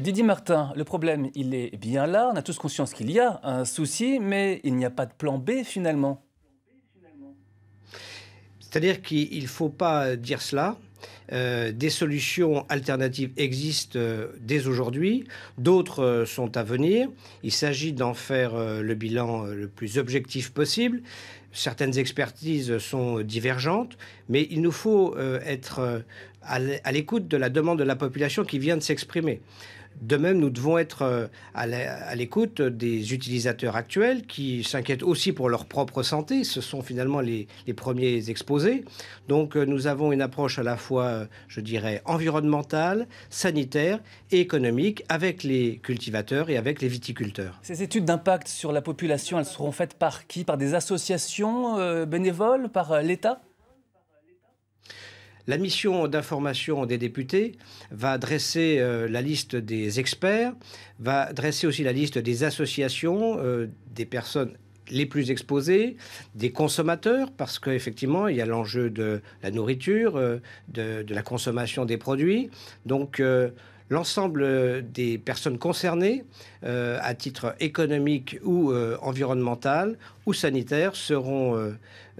Didier Martin, le problème, il est bien là. On a tous conscience qu'il y a un souci, mais il n'y a pas de plan B finalement. C'est-à-dire qu'il ne faut pas dire cela. Euh, des solutions alternatives existent euh, dès aujourd'hui, d'autres euh, sont à venir. Il s'agit d'en faire le bilan le plus objectif possible certaines expertises sont divergentes, mais il nous faut euh, être euh, à l'écoute de la demande de la population qui vient de s'exprimer. De même, nous devons être euh, à l'écoute des utilisateurs actuels qui s'inquiètent aussi pour leur propre santé. Ce sont finalement les, les, premiers exposés. Donc nous avons une approche à la fois, je dirais, environnementale, sanitaire et économique avec les cultivateurs et avec les viticulteurs. Ces études d'impact sur la population, elles seront faites par qui Par des associations euh, bénévole par euh, l'État la mission d'information des députés va dresser euh, la liste des experts, va dresser aussi la liste des associations, des personnes les plus exposées, des consommateurs, parce qu'effectivement, il y a l'enjeu de la nourriture, de, la consommation des produits. Donc, l'ensemble euh, des personnes concernées, euh, à titre économique ou euh, environnemental ou sanitaire, seront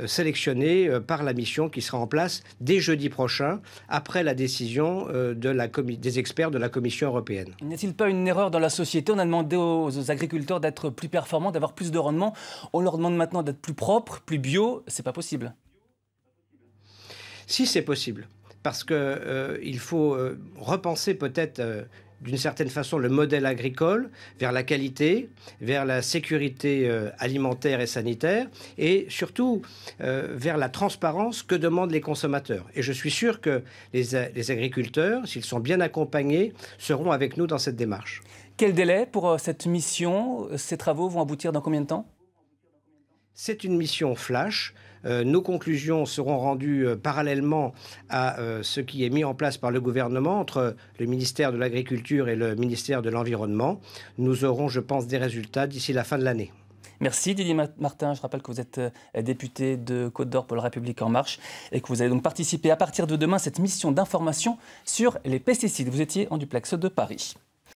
sélectionnées par la mission qui sera en place dès jeudi prochain, après la décision des experts de la Commission européenne. N'y a-t-il pas une erreur dans la société On a demandé aux, agriculteurs d'être plus performants, d'avoir plus de rendement. On leur demande maintenant d'être plus propres, plus bio. C'est pas possible. Si c'est possible parce qu'il euh, faut euh, repenser peut-être euh, d'une certaine façon le modèle agricole vers la qualité, vers la sécurité alimentaire et sanitaire, et surtout vers la transparence que demandent les consommateurs. Et je suis sûr que les agriculteurs, s'ils sont bien accompagnés, seront avec nous dans cette démarche. Quel délai pour cette mission Ces travaux vont aboutir dans combien de temps c'est une mission flash. Euh, nos conclusions seront rendues euh, parallèlement à euh, ce qui est mis en place par le gouvernement entre le ministère de l'Agriculture et le ministère de l'Environnement. Nous aurons, je pense, des résultats d'ici la fin de l'année. Merci Didier Martin. Je rappelle que vous êtes député de Côte d'Or pour la République En Marche et que vous allez donc participer à partir de demain à cette mission d'information sur les pesticides. Vous étiez en duplex de Paris.